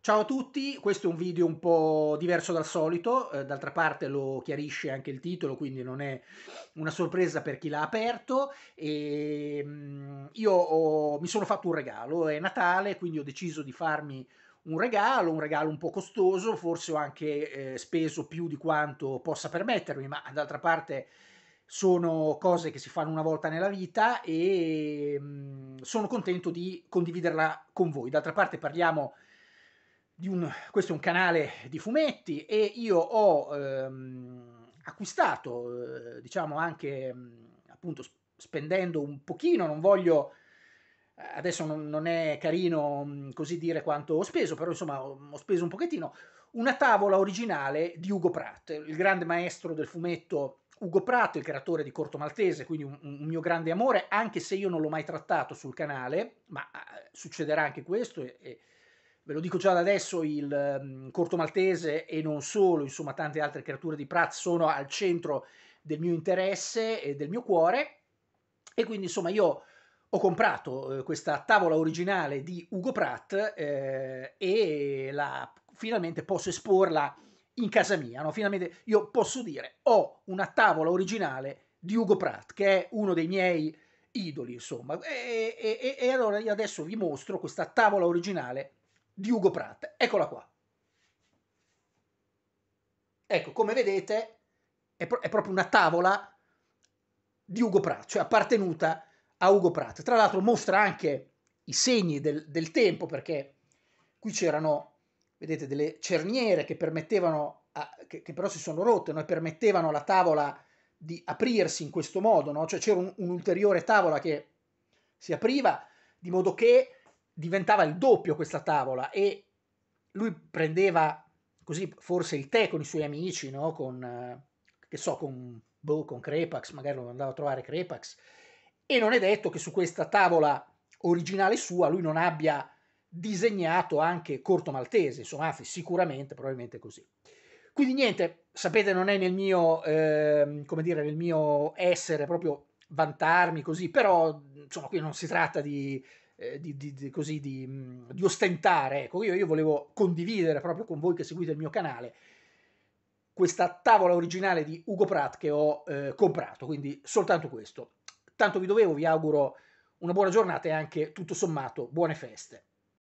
Ciao a tutti, questo è un video un po' diverso dal solito, eh, d'altra parte lo chiarisce anche il titolo, quindi non è una sorpresa per chi l'ha aperto. E, ehm, mh, io ho, mi sono fatto un regalo, è Natale, quindi ho deciso di farmi un regalo, un regalo un po' costoso, forse ho anche eh, speso più di quanto possa permettermi, ma d'altra parte sono cose che si fanno una volta nella vita e mh, mm, sono contento di condividerla con voi. D'altra parte parliamo di un, questo è un canale di fumetti e io ho ehm, acquistato, eh, diciamo anche mm, appunto spendendo un pochino, non voglio adesso non, non, è carino mm, così dire quanto ho speso, però insomma ho, ho, speso un pochettino, una tavola originale di Ugo Pratt, il grande maestro del fumetto Ugo Pratt, il creatore di Corto Maltese, quindi un, un mio grande amore, anche se io non l'ho mai trattato sul canale, ma eh, succederà anche questo e, e ve lo dico già da adesso, il um, corto maltese e non solo, insomma tante altre creature di Pratt sono al centro del mio interesse e del mio cuore e quindi insomma io ho comprato eh, questa tavola originale di Ugo Pratt eh, e la, finalmente posso esporla in casa mia, no? finalmente io posso dire ho una tavola originale di Ugo Pratt che è uno dei miei idoli insomma e, e, e allora io adesso vi mostro questa tavola originale di Ugo Pratt. Eccola qua. Ecco, come vedete, è, pro- è proprio una tavola di Ugo Pratt, cioè appartenuta a Ugo Pratt. Tra l'altro mostra anche i segni del, del tempo, perché qui c'erano, vedete, delle cerniere che permettevano, a, che, che, però si sono rotte, no? permettevano alla tavola di aprirsi in questo modo, no? cioè c'era un, un'ulteriore tavola che si apriva, di modo che diventava il doppio questa tavola e lui prendeva così forse il tè con i suoi amici, no? Con, eh, che so, con, boh, con Crepax, magari lo andava a trovare Crepax, e non è detto che su questa tavola originale sua lui non abbia disegnato anche Corto Maltese, insomma, anzi sicuramente, probabilmente così. Quindi niente, sapete, non è nel mio, eh, come dire, nel mio essere proprio vantarmi così, però insomma qui non si tratta di eh, di, di, di, così, di, ostentare. Ecco, io, io volevo condividere proprio con voi che seguite il mio canale questa tavola originale di Ugo Pratt che ho eh, comprato, quindi soltanto questo. Tanto vi dovevo, vi auguro una buona giornata e anche tutto sommato buone feste.